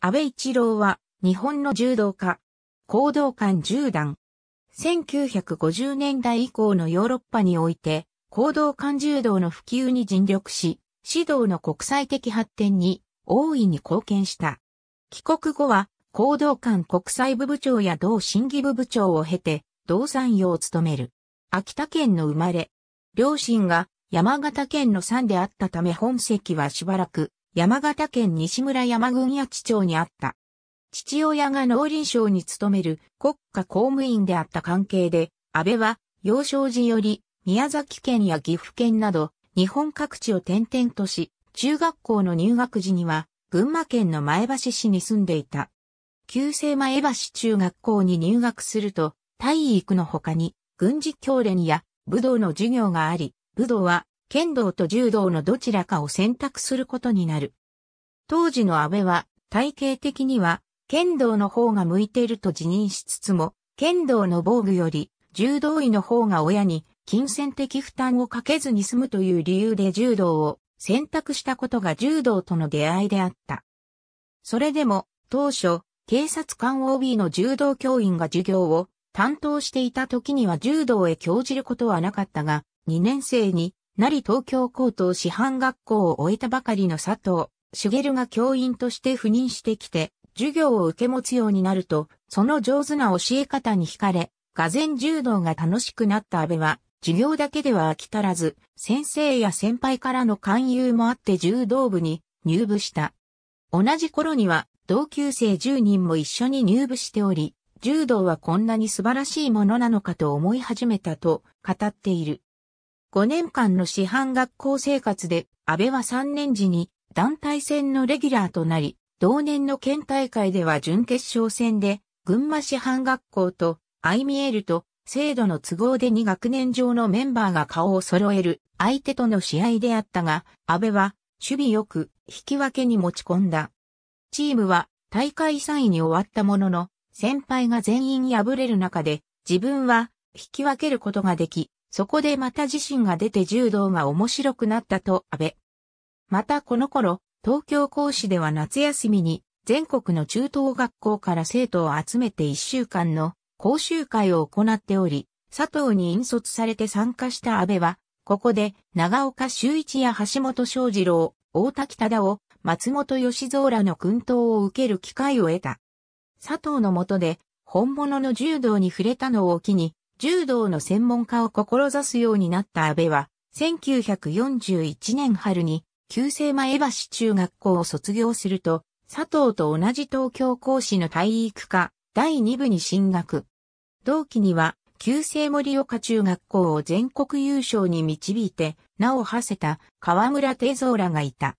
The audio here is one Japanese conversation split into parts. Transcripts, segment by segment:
安倍一郎は、日本の柔道家、行動官十段。1950年代以降のヨーロッパにおいて、行動官柔道の普及に尽力し、指導の国際的発展に大いに貢献した。帰国後は、行動官国際部部長や同審議部部長を経て、同産業を務める。秋田県の生まれ。両親が山形県の山であったため本籍はしばらく山形県西村山郡八町にあった。父親が農林省に勤める国家公務員であった関係で、安倍は幼少時より宮崎県や岐阜県など日本各地を転々とし、中学校の入学時には群馬県の前橋市に住んでいた。旧姓前橋中学校に入学すると、体育の他に軍事教練や武道の授業があり、武道は剣道と柔道のどちらかを選択することになる。当時の安倍は、体系的には、剣道の方が向いていると自認しつつも、剣道の防具より、柔道医の方が親に金銭的負担をかけずに済むという理由で柔道を選択したことが柔道との出会いであった。それでも、当初、警察官 OB の柔道教員が授業を担当していた時には柔道へ興じることはなかったが、2年生になり東京高等師範学校を終えたばかりの佐藤茂が教員として赴任してきて、授業を受け持つようになると、その上手な教え方に惹かれ、俄然柔道が楽しくなった安倍は、授業だけでは飽き足らず、先生や先輩からの勧誘もあって柔道部に入部した。同じ頃には、同級生10人も一緒に入部しており、柔道はこんなに素晴らしいものなのかと思い始めたと語っている。5年間の師範学校生活で、安倍は3年時に団体戦のレギュラーとなり、同年の県大会では準決勝戦で、群馬師範学校と、アイミエルと、制度の都合で2学年上のメンバーが顔を揃える相手との試合であったが、安倍は守備よく引き分けに持ち込んだ。チームは大会3位に終わったものの、先輩が全員敗れる中で自分は引き分けることができ、そこでまた自身が出て柔道が面白くなったと安倍。またこの頃、東京講師では夏休みに全国の中等学校から生徒を集めて一週間の講習会を行っており、佐藤に引率されて参加した安倍は、ここで長岡修一や橋本昌二郎、大滝忠夫、松本義蔵らの訓導を受ける機会を得た。佐藤のもとで本物の柔道に触れたのを機に、柔道の専門家を志すようになった安倍は、1941年春に、旧制前橋中学校を卒業すると、佐藤と同じ東京講師の体育科、第2部に進学。同期には、旧世森岡中学校を全国優勝に導いて、名を馳せた河村定蔵らがいた。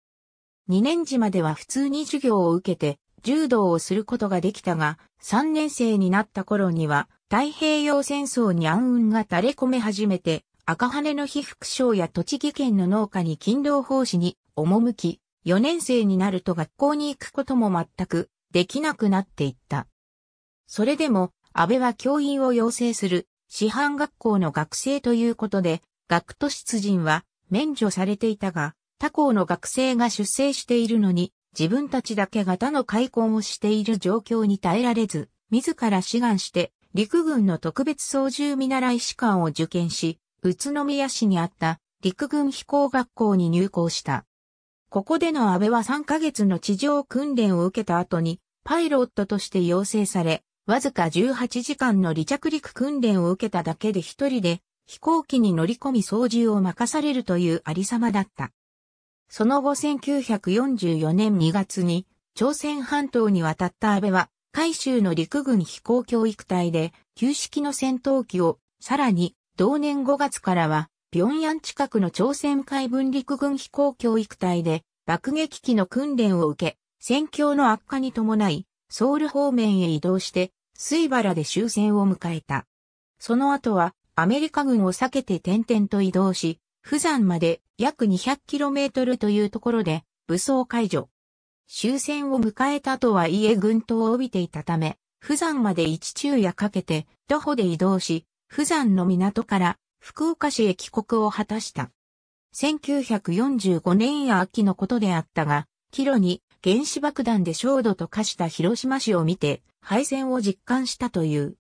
2年時までは普通に授業を受けて、柔道をすることができたが、3年生になった頃には、太平洋戦争に暗雲が垂れ込め始めて、赤羽の被服省や栃木県の農家に勤労奉仕に赴き、4年生になると学校に行くことも全くできなくなっていった。それでも、安倍は教員を養成する師範学校の学生ということで、学徒出陣は免除されていたが、他校の学生が出生しているのに、自分たちだけが他の開墾をしている状況に耐えられず、自ら志願して陸軍の特別操縦見習い士官を受験し、宇都宮市にあった陸軍飛行学校に入校した。ここでの安倍は3ヶ月の地上訓練を受けた後に、パイロットとして養成され、わずか18時間の離着陸訓練を受けただけで一人で飛行機に乗り込み操縦を任されるというありさまだった。その後1944年2月に朝鮮半島に渡った安倍は海州の陸軍飛行教育隊で、旧式の戦闘機を、さらに、同年5月からは、平壌近くの朝鮮海軍陸軍飛行教育隊で、爆撃機の訓練を受け、戦況の悪化に伴い、ソウル方面へ移動して、水原で終戦を迎えた。その後は、アメリカ軍を避けて点々と移動し、釜山まで約 200km というところで、武装解除。終戦を迎えたとはいえ軍刀を帯びていたため、富山まで一昼夜かけて徒歩で移動し、富山の港から福岡市へ帰国を果たした。1945年や秋のことであったが、帰路に原子爆弾で焦土と化した広島市を見て敗戦を実感したという。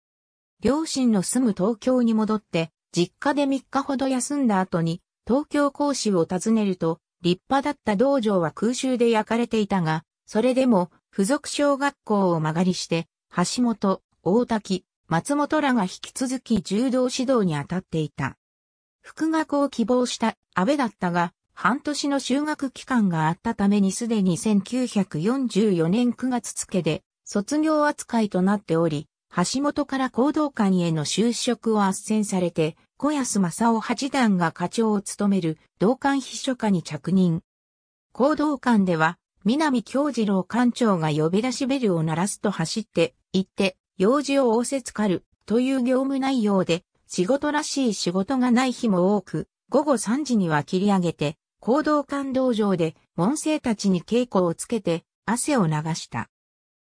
両親の住む東京に戻って、実家で3日ほど休んだ後に東京講師を訪ねると、立派だった道場は空襲で焼かれていたが、それでも、付属小学校を曲がりして、橋本、大滝、松本らが引き続き柔道指導に当たっていた。復学を希望した安倍だったが、半年の修学期間があったためにすでに1944年9月付で卒業扱いとなっており、橋本から行動官への就職を斡旋されて、小安正夫八段が課長を務める同館秘書課に着任。行動館では、南京次郎館長が呼び出しベルを鳴らすと走って、行って、用事を仰せつかる、という業務内容で、仕事らしい仕事がない日も多く、午後3時には切り上げて、行動館道場で、門生たちに稽古をつけて、汗を流した。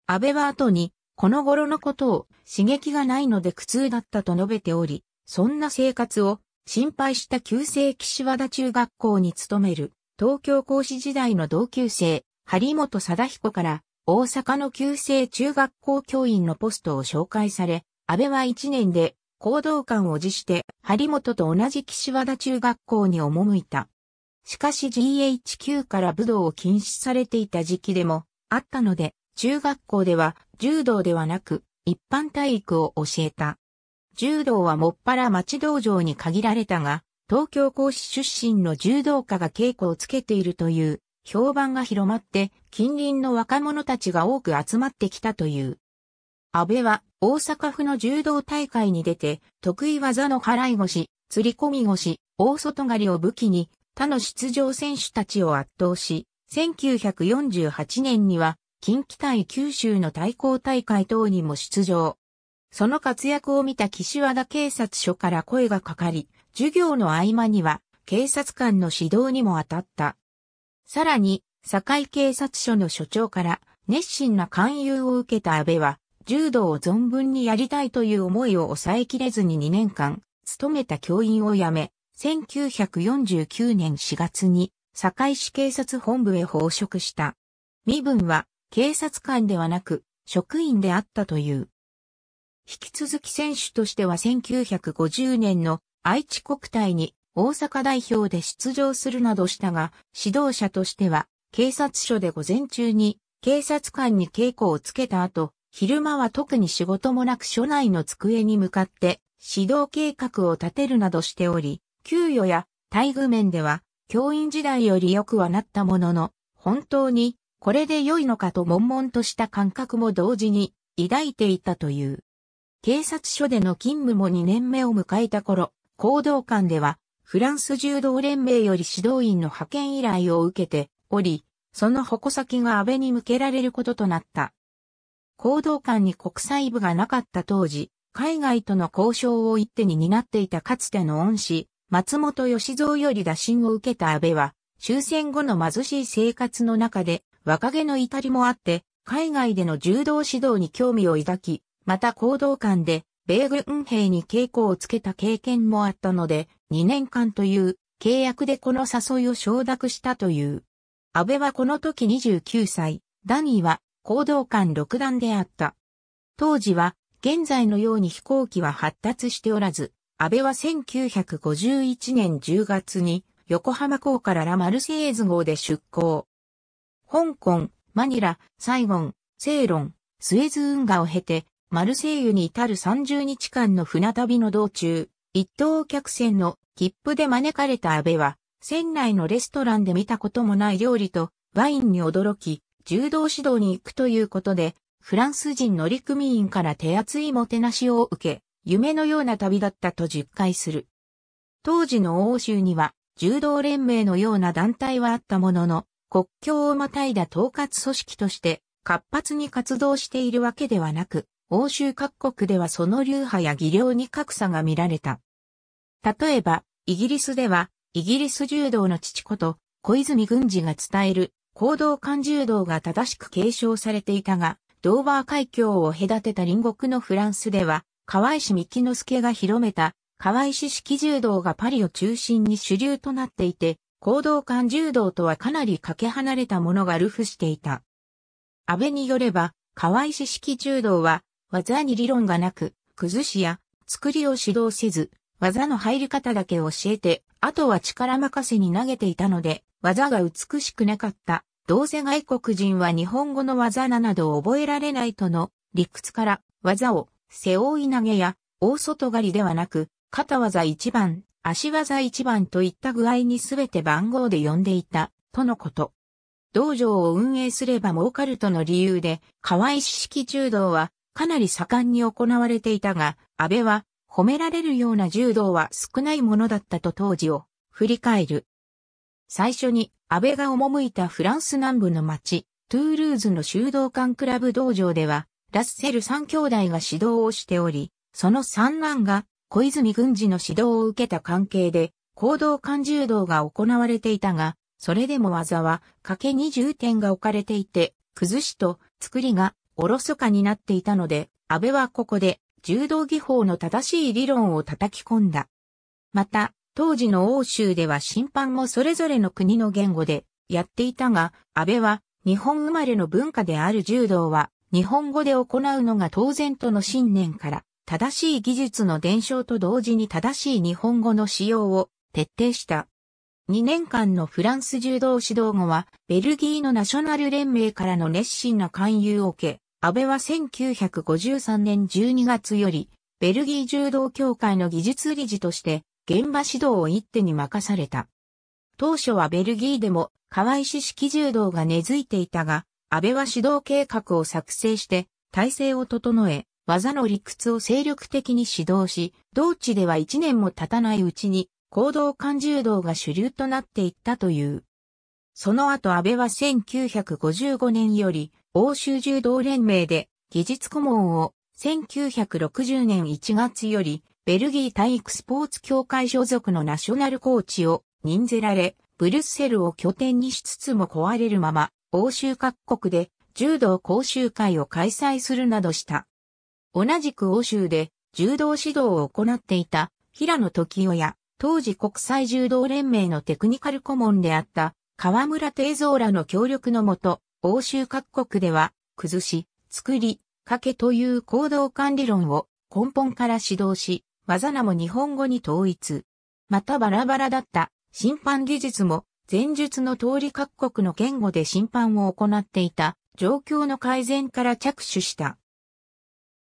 安倍は後に、この頃のことを刺激がないので苦痛だったと述べており、そんな生活を心配した旧制岸和田中学校に勤める東京講師時代の同級生、張本貞彦から大阪の旧制中学校教員のポストを紹介され、安倍は1年で行動官を辞して張本と同じ岸和田中学校に赴いた。しかし GHQ から武道を禁止されていた時期でもあったので、中学校では柔道ではなく一般体育を教えた。柔道はもっぱら町道場に限られたが、東京講師出身の柔道家が稽古をつけているという評判が広まって近隣の若者たちが多く集まってきたという。安倍は大阪府の柔道大会に出て得意技の払い腰、釣り込み腰、大外刈りを武器に他の出場選手たちを圧倒し、1948年には近畿対九州の対抗大会等にも出場。その活躍を見た岸和田警察署から声がかかり、授業の合間には警察官の指導にも当たった。さらに、堺警察署の署長から熱心な勧誘を受けた安倍は、柔道を存分にやりたいという思いを抑えきれずに2年間、勤めた教員を辞め、1949年4月に、堺市警察本部へ報職した。身分は、警察官ではなく、職員であったという。引き続き選手としては1950年の愛知国体に大阪代表で出場するなどしたが、指導者としては警察署で午前中に警察官に稽古をつけた後、昼間は特に仕事もなく署内の机に向かって指導計画を立てるなどしており、給与や待遇面では教員時代より良くはなったものの、本当にこれで良いのかと悶々とした感覚も同時に抱いていたという。警察署での勤務も2年目を迎えた頃、行動官では、フランス柔道連盟より指導員の派遣依頼を受けており、その矛先が安倍に向けられることとなった。行動官に国際部がなかった当時、海外との交渉を一手に担っていたかつての恩師、松本義蔵より打診を受けた安倍は、終戦後の貧しい生活の中で、若気の至りもあって、海外での柔道指導に興味を抱き、また行動間で、米軍兵に稽古をつけた経験もあったので、2年間という契約でこの誘いを承諾したという。安倍はこの時29歳、ダニーは行動官6段であった。当時は現在のように飛行機は発達しておらず、安倍は1951年10月に横浜港からラ・マルセイズ号で出港。香港、マニラ、サイゴン、セイロン、スエズ運河を経てマルセイユに至る30日間の船旅の道中、一等客船の切符で招かれた安倍は、船内のレストランで見たこともない料理とワインに驚き、柔道指導に行くということで、フランス人乗組員から手厚いもてなしを受け、夢のような旅だったと実会する。当時の欧州には柔道連盟のような団体はあったものの、国境をまたいだ統括組織として活発に活動しているわけではなく、欧州各国ではその流派や技量に格差が見られた。例えば、イギリスでは、イギリス柔道の父こと、小泉軍司が伝える、行動感柔道が正しく継承されていたが、ドーバー海峡を隔てた隣国のフランスでは、河合氏三木之助が広めた、河合氏式柔道がパリを中心に主流となっていて、行動感柔道とはかなりかけ離れたものがルフしていた。安倍によれば、河合氏式柔道は、技に理論がなく、崩しや作りを指導せず、技の入り方だけ教えて、あとは力任せに投げていたので、技が美しくなかった。どうせ外国人は日本語の技ななどを覚えられないとの理屈から技を背負い投げや大外刈りではなく肩技一番、足技一番といった具合にすべて番号で呼んでいたとのこと。道場を運営すれば儲かるとの理由で河合式柔道はかなり盛んに行われていたが、安倍は褒められるような柔道は少ないものだったと当時を振り返る。最初に安倍が赴いたフランス南部の町、トゥールーズの修道館クラブ道場では、ラッセル3兄弟が指導をしており、その三男が小泉軍事の指導を受けた関係で、行動感柔道が行われていたが、それでも技は、掛けに重点が置かれていて、崩しと作りがおろそかになっていたので、安倍はここで柔道技法の正しい理論を叩き込んだ。また、当時の欧州では審判もそれぞれの国の言語でやっていたが、安倍は日本生まれの文化である柔道は日本語で行うのが当然との信念から、正しい技術の伝承と同時に正しい日本語の使用を徹底した。2年間のフランス柔道指導後は、ベルギーのナショナル連盟からの熱心な勧誘を受け、安倍は1953年12月より、ベルギー柔道協会の技術理事として、現場指導を一手に任された。当初はベルギーでも、河合市式柔道が根付いていたが、安倍は指導計画を作成して、体制を整え、技の理屈を精力的に指導し、同地では1年も経たないうちに、行動感柔道が主流となっていったという。その後安倍は1955年より、欧州柔道連盟で技術顧問を1960年1月よりベルギー体育スポーツ協会所属のナショナルコーチを任ぜられ、ブリュッセルを拠点にしつつも壊れるまま、欧州各国で柔道講習会を開催するなどした。同じく欧州で柔道指導を行っていた平野時夫や当時国際柔道連盟のテクニカル顧問であった河村定蔵らの協力のもと欧州各国では、崩し、作り、かけという行動管理論を根本から指導し、技名も日本語に統一。またバラバラだった審判技術も前述の通り各国の言語で審判を行っていた状況の改善から着手した。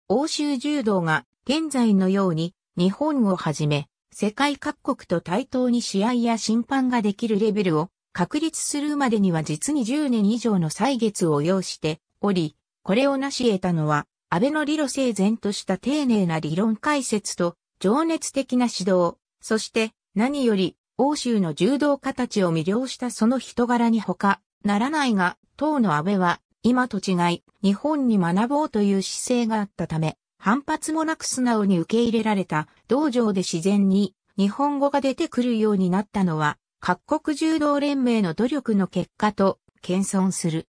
欧州柔道が現在のように日本をはじめ世界各国と対等に試合や審判ができるレベルを確立するまでには実に10年以上の歳月を要しており、これを成し得たのは、安倍の理路整然とした丁寧な理論解説と、情熱的な指導、そして何より欧州の柔道家たちを魅了したその人柄に他ならないが、当の安倍は今と違い、日本に学ぼうという姿勢があったため、反発もなく素直に受け入れられた道場で自然に日本語が出てくるようになったのは、各国柔道連盟の努力の結果と謙遜する。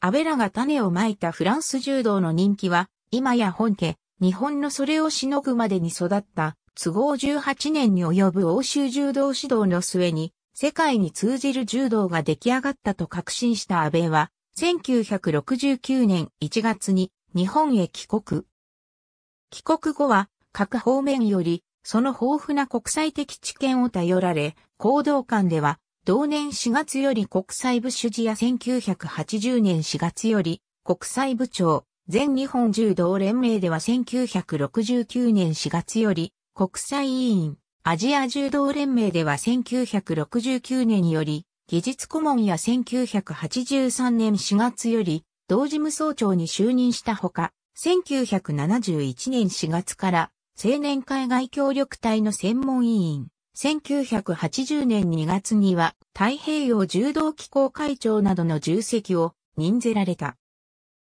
安倍らが種をまいたフランス柔道の人気は、今や本家、日本のそれをしのぐまでに育った都合18年に及ぶ欧州柔道指導の末に、世界に通じる柔道が出来上がったと確信した安倍は、1969年1月に日本へ帰国。帰国後は各方面よりその豊富な国際的知見を頼られ、講道館では、同年4月より国際部主事や1980年4月より国際部長、全日本柔道連盟では1969年4月より国際委員、アジア柔道連盟では1969年より技術顧問や1983年4月より同事務総長に就任したほか、1971年4月から青年海外協力隊の専門委員、1980年2月には太平洋柔道機構会長などの重責を任ぜられた。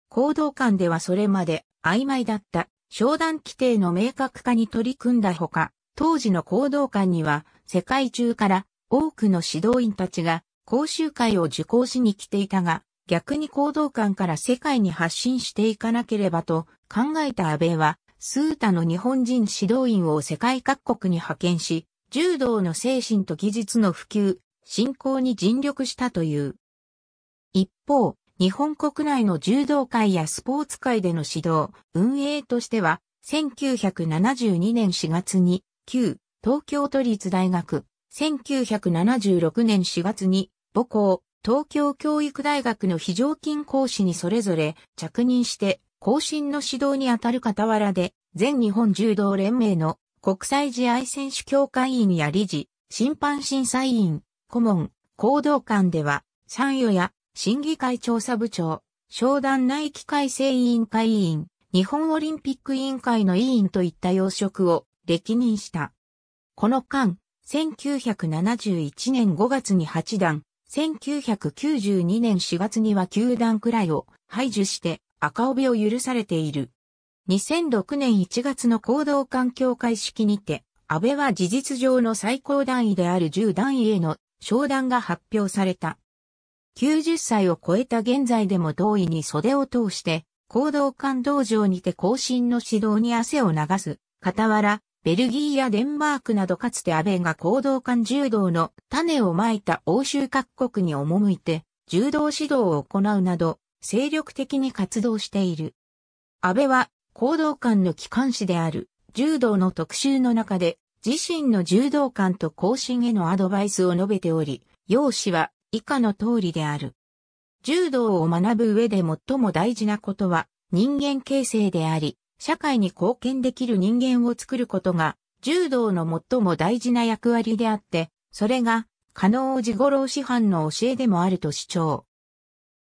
行動官ではそれまで曖昧だった商談規定の明確化に取り組んだほか、当時の行動官には世界中から多くの指導員たちが講習会を受講しに来ていたが、逆に行動官から世界に発信していかなければと考えた安倍は、スータの日本人指導員を世界各国に派遣し、柔道の精神と技術の普及、振興に尽力したという。一方、日本国内の柔道界やスポーツ界での指導、運営としては、1972年4月に、旧東京都立大学、1976年4月に、母校、東京教育大学の非常勤講師にそれぞれ着任して、更新の指導にあたる傍らで、全日本柔道連盟の国際試合選手協会員や理事、審判審査委員、顧問、行動官では、参与や審議会調査部長、商談内規改正委員会委員、日本オリンピック委員会の委員といった要職を歴任した。この間、1971年5月に8段、1992年4月には9段くらいを排除して赤帯を許されている。2006年1月の行動環境会式にて、安倍は事実上の最高段位である10段位への昇段が発表された。90歳を超えた現在でも同意に袖を通して、行動官道場にて後進の指導に汗を流す。傍ら、ベルギーやデンマークなどかつて安倍が行動官柔道の種をまいた欧州各国に赴いて、柔道指導を行うなど、精力的に活動している。安倍は行動官の機関誌である柔道の特集の中で自身の柔道官と更進へのアドバイスを述べており、要旨は以下の通りである。柔道を学ぶ上で最も大事なことは人間形成であり、社会に貢献できる人間を作ることが柔道の最も大事な役割であって、それが加納自五郎師範の教えでもあると主張。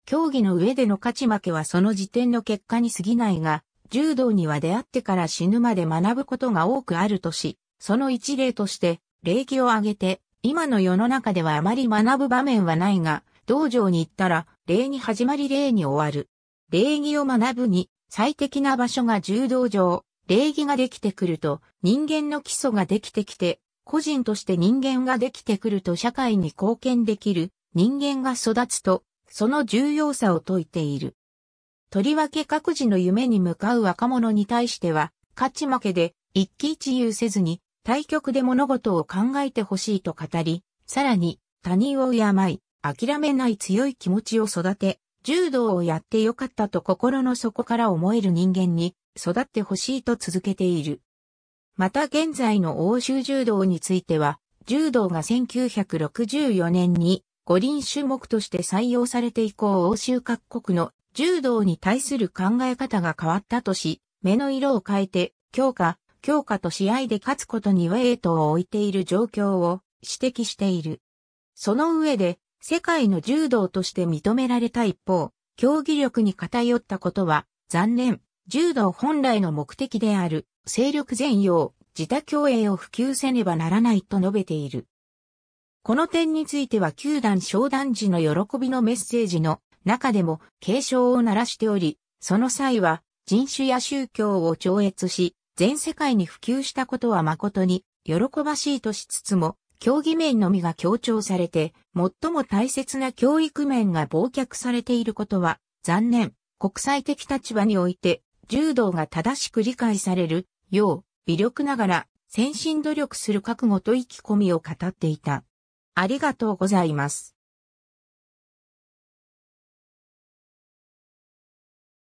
競技の上での勝ち負けはその時点の結果に過ぎないが、柔道には出会ってから死ぬまで学ぶことが多くあるとし、その一例として、礼儀を挙げて、今の世の中ではあまり学ぶ場面はないが、道場に行ったら、礼に始まり礼に終わる。礼儀を学ぶに、最適な場所が柔道場、礼儀ができてくると、人間の基礎ができてきて、個人として人間ができてくると社会に貢献できる、人間が育つと、その重要さを説いている。とりわけ各自の夢に向かう若者に対しては、勝ち負けで一喜一憂せずに、対局で物事を考えてほしいと語り、さらに、他人を敬い、諦めない強い気持ちを育て、柔道をやってよかったと心の底から思える人間に育ってほしいと続けている。また現在の欧州柔道については、柔道が1964年に五輪種目として採用されて以降欧州各国の柔道に対する考え方が変わったとし、目の色を変えて、強化、強化と試合で勝つことにウェイトを置いている状況を指摘している。その上で、世界の柔道として認められた一方、競技力に偏ったことは、残念、柔道本来の目的である、勢力全容、自他競泳を普及せねばならないと述べている。この点については球団商談時の喜びのメッセージの中でも警鐘を鳴らしており、その際は人種や宗教を超越し、全世界に普及したことは誠に喜ばしいとしつつも、競技面のみが強調されて、最も大切な教育面が忘却されていることは、残念、国際的立場において、柔道が正しく理解される、よう、微力ながら、先進努力する覚悟と意気込みを語っていた。ありがとうございます。